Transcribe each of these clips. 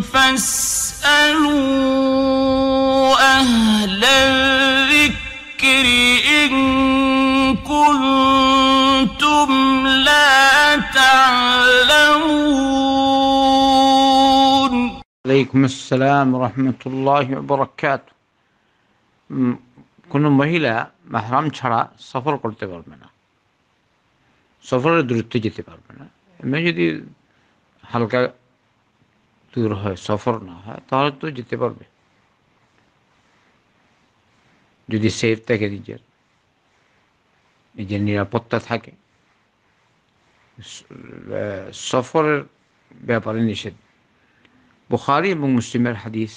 فاسألوا أهل الذكر إن كنتم لا تعلمون عليكم السلام ورحمة الله وبركاته كنا মহিলা محرم شرا سفر قلت পারবে سفر সফরের দূরত্বে যেতে পারবে না দূর হয় সফর না হয় তাহলে তো যেতে পারবে যদি সেফ থাকে নিজের নিজের নিরাপত্তা থাকে সফরের ব্যাপারে নিষেধ বুখারি এবং মুসলিমের হাদিস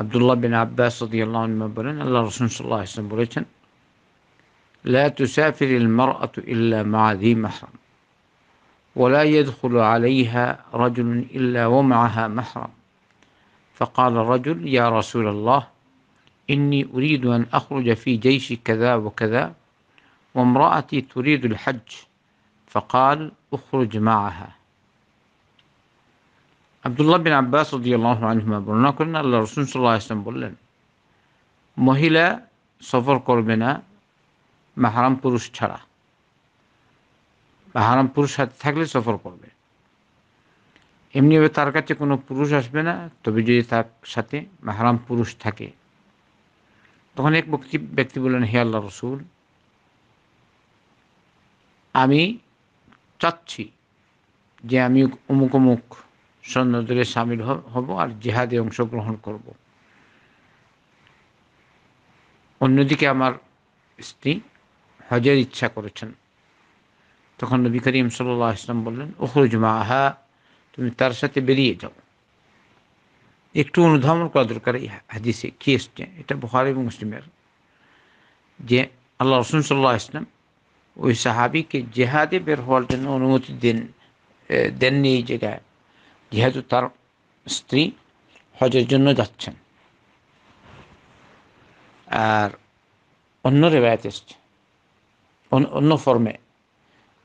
আবদুল্লাহ বিন আব্বাস সদিয়াল্লাহ বলেন আল্লাহ রসুল সাল্লাহ ইসলাম বলেছেন لا تسافر المرأة إلا مع ذي محرم ولا يدخل عليها رجل إلا ومعها محرم فقال الرجل يا رسول الله إني أريد أن أخرج في جيش كذا وكذا وامرأتي تريد الحج فقال اخرج معها আবদুল্লাহ বিন আব্বাস রদিয়াল্লাহ আনহুমা বর্ণনা করেন আল্লাহ রসুল সাল্লাহ الله বললেন মহিলা مهلا صفر قربنا محرم قرش ছাড়া বা হারাম পুরুষ সাথে থাকলে সফর করবে এমনিভাবে তার কাছে কোনো পুরুষ আসবে না তবে যদি তার সাথে বা হারাম পুরুষ থাকে তখন এক ব্যক্তি ব্যক্তি বললেন হে আল্লাহ রসুল আমি চাচ্ছি যে আমি অমুক অমুক সৈন্যদলে সামিল হব আর জেহাদে অংশগ্রহণ করব অন্যদিকে আমার স্ত্রী হজের ইচ্ছা করেছেন তখন নবী করিম সাল্লাহ ইসলাম বললেন ওখরুজ আহা তুমি তার সাথে বেরিয়ে যাও একটু অনুধাবন করা দরকার এই হাদিসে কি এসছে এটা বহার এবং মুসলিমের যে আল্লাহ রসুন সাল্লাহ ইসলাম ওই সাহাবিকে জেহাদে বের হওয়ার জন্য অনুমতি দেন দেননি এই জায়গায় যেহেতু তার স্ত্রী হজের জন্য যাচ্ছেন আর অন্য রেবায়াত এসছে অন্য ফর্মে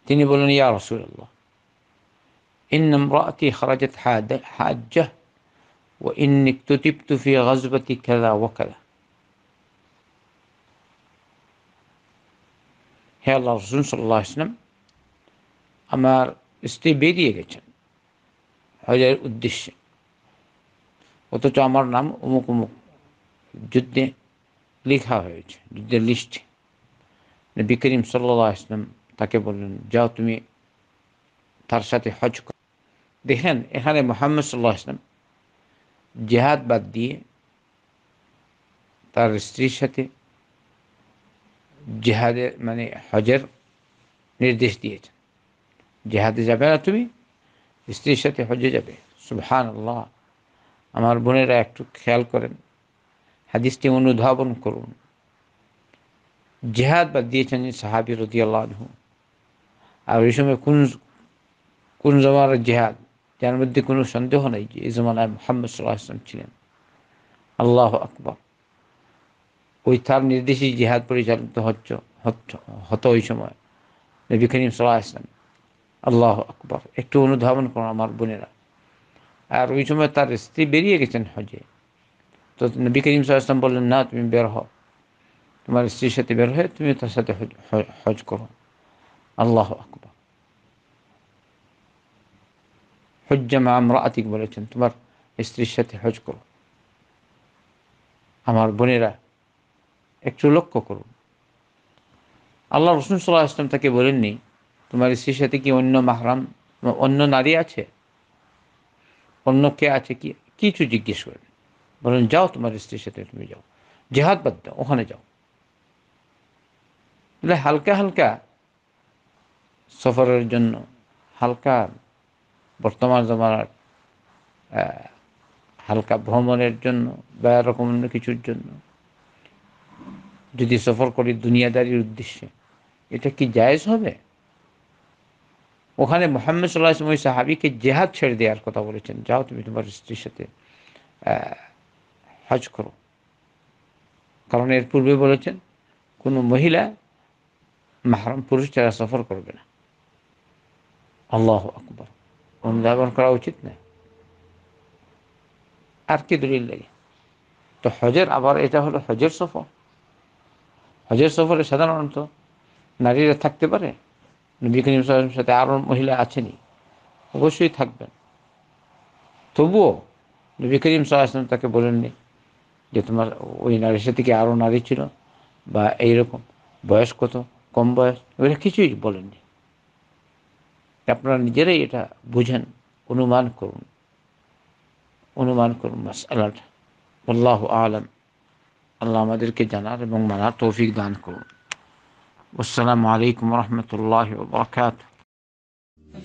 تني يقولون يا رسول الله إن امرأتي خرجت حاجة وإني اكتتبت في غزوة كذا وكذا هي الله رسول صلى الله عليه وسلم أما استيبيدي يجن هذا الدش وتجو أمر نام أمكم جدة ليكها هيج جدة ليش نبي كريم صلى الله عليه وسلم তাকে বললেন যাও তুমি তার সাথে হজ কর দেখেন এখানে মোহাম্মদ সাল্লাহ আসলাম জেহাদ বাদ দিয়ে তার স্ত্রীর সাথে জেহাদের মানে হজের নির্দেশ দিয়েছেন জেহাদে যাবে না তুমি স্ত্রীর সাথে হজে যাবে সুহান আল্লাহ আমার বোনেরা একটু খেয়াল করেন হাদিসটি অনুধাবন করুন জেহাদ বাদ দিয়েছেন সাহাবির রদিয়াল্লাহ আর ওই সময় কোন কোন জমার জেহাদ যার মধ্যে কোনো সন্দেহ নেই যে এই জমানায় মোহাম্মদ সাল্লাহ আসলাম ছিলেন আল্লাহ আকবর ওই তার নির্দেশে জেহাদ পরিচালিত হচ্ছে হতো ওই সময় নবী করিম সাল্লাহ আসলাম আল্লাহ আকবর একটু অনুধাবন করো আমার বোনেরা আর ওই সময় তার স্ত্রী বেরিয়ে গেছেন হজে তো নবী করিম সাল্লাহ আসলাম বললেন না তুমি বের হও তোমার স্ত্রীর সাথে বের হয়ে তুমি তার সাথে হজ করো আল্লাহ আকবর হজ্জামা আমরা আতিক বলেছেন তোমার স্ত্রীর সাথে হজ করো আমার বোনেরা একটু লক্ষ্য করুন আল্লাহ রসুন সাল্লাহ ইসলাম তাকে বলেননি তোমার স্ত্রীর সাথে কি অন্য মাহরাম অন্য নারী আছে অন্য কে আছে কি কিছু জিজ্ঞেস করেন বলেন যাও তোমার স্ত্রীর সাথে তুমি যাও জেহাদ বাদ দাও ওখানে যাও হালকা হালকা সফরের জন্য হালকা বর্তমান জমানার হালকা ভ্রমণের জন্য বা এরকম অন্য কিছুর জন্য যদি সফর করি দুনিয়াদারির উদ্দেশ্যে এটা কি জায়েজ হবে ওখানে মোহাম্মদ সাল্লাহ ইসলাম সাহাবিকে জেহাদ ছেড়ে দেওয়ার কথা বলেছেন যাও তুমি তোমার স্ত্রীর সাথে হজ করো কারণ এর পূর্বে বলেছেন কোনো মহিলা মাহরম পুরুষ ছাড়া সফর করবে না আল্লাহ আকবর অনুধাবন করা উচিত না আর কি দলিল লাগে তো হজের আবার এটা হলো হজের সফর হজের সফরে সাধারণত নারীরা থাকতে পারে নবী সাথে আরও মহিলা আছেনি অবশ্যই থাকবেন তবুও বিকিম সাহায্য তাকে বলেননি যে তোমার ওই নারীর সাথে কি আরও নারী ছিল বা এইরকম বয়স কত কম বয়স ওরা কিছুই বলেননি আপনারা নিজেরাই এটা বুঝেন অনুমান করুন অনুমান করুন মাস আল্লাহটা আল্লাহ আলম আল্লাহ আমাদেরকে জানার এবং মানার তৌফিক দান করুন والسلام عليكم ورحمة الله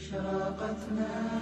وبركاته